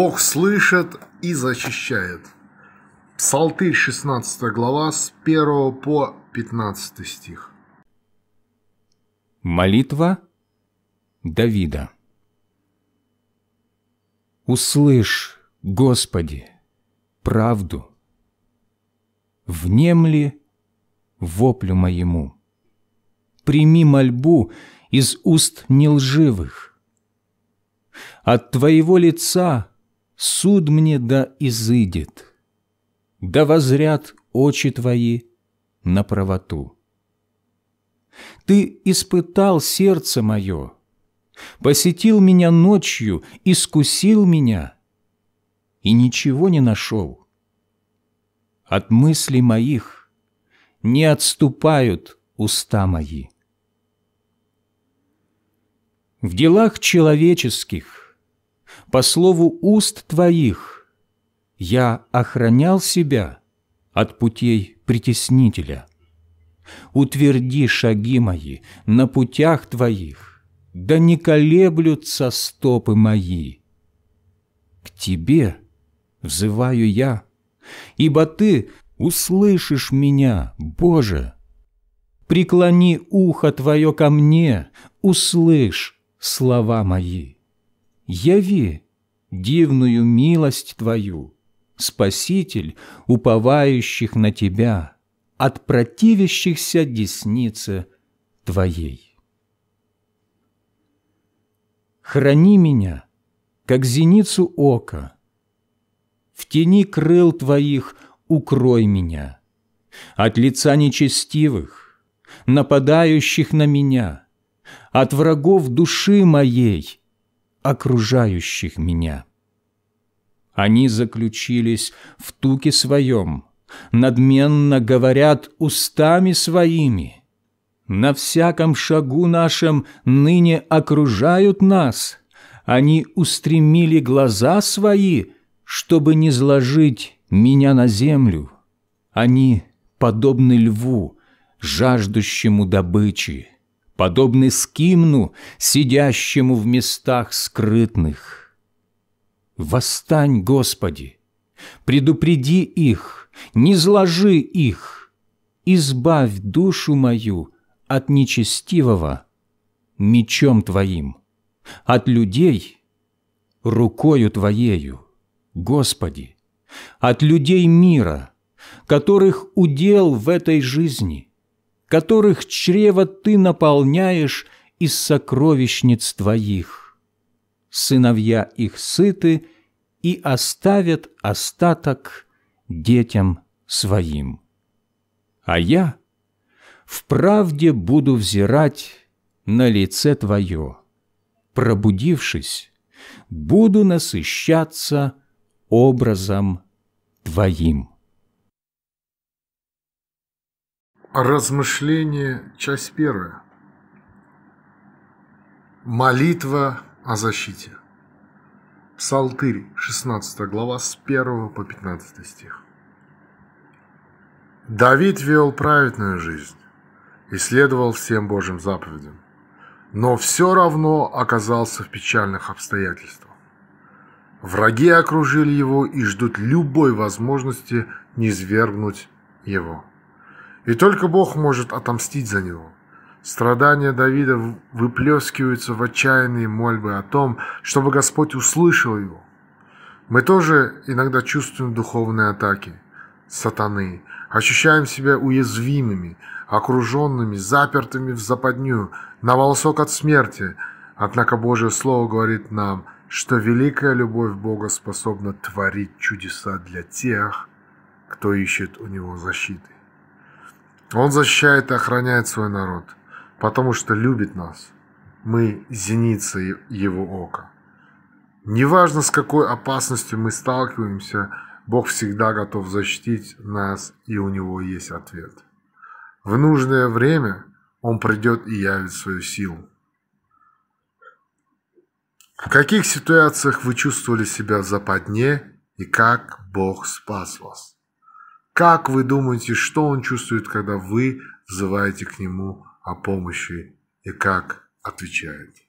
Бог слышит и зачищает. Псалтырь 16 глава с 1 по 15 стих. Молитва Давида. Услышь, Господи, правду, внемли воплю моему. Прими мольбу из уст нелживых. От Твоего лица суд мне да изыдет, да возрят очи твои на правоту. Ты испытал сердце мое, посетил меня ночью, искусил меня и ничего не нашел. От мыслей моих не отступают уста мои. В делах человеческих – по слову уст твоих я охранял себя от путей притеснителя. Утверди шаги мои на путях твоих, да не колеблются стопы мои. К тебе взываю я, ибо ты услышишь меня, Боже. Преклони ухо твое ко мне, услышь слова мои яви дивную милость Твою, Спаситель уповающих на Тебя, от противящихся деснице Твоей. Храни меня, как зеницу ока, в тени крыл Твоих укрой меня, от лица нечестивых, нападающих на меня, от врагов души моей окружающих меня. Они заключились в туке своем, надменно говорят устами своими. На всяком шагу нашем ныне окружают нас. Они устремили глаза свои, чтобы не сложить меня на землю. Они подобны льву, жаждущему добычи подобны скимну, сидящему в местах скрытных. Восстань, Господи, предупреди их, не зложи их, избавь душу мою от нечестивого мечом Твоим, от людей рукою Твоею, Господи, от людей мира, которых удел в этой жизни – которых чрево ты наполняешь из сокровищниц твоих. Сыновья их сыты и оставят остаток детям своим. А я в правде буду взирать на лице твое. Пробудившись, буду насыщаться образом твоим. Размышление, часть первая. Молитва о защите. Псалтырь, 16 глава, с 1 по 15 стих. Давид вел праведную жизнь и следовал всем Божьим заповедям, но все равно оказался в печальных обстоятельствах. Враги окружили его и ждут любой возможности низвергнуть его. И только Бог может отомстить за него. Страдания Давида выплескиваются в отчаянные мольбы о том, чтобы Господь услышал его. Мы тоже иногда чувствуем духовные атаки сатаны, ощущаем себя уязвимыми, окруженными, запертыми в западню, на волосок от смерти. Однако Божье Слово говорит нам, что великая любовь Бога способна творить чудеса для тех, кто ищет у Него защиты. Он защищает и охраняет свой народ, потому что любит нас. Мы зеница его ока. Неважно, с какой опасностью мы сталкиваемся, Бог всегда готов защитить нас, и у него есть ответ. В нужное время он придет и явит свою силу. В каких ситуациях вы чувствовали себя в западне и как Бог спас вас? Как вы думаете, что он чувствует, когда вы взываете к нему о помощи и как отвечает?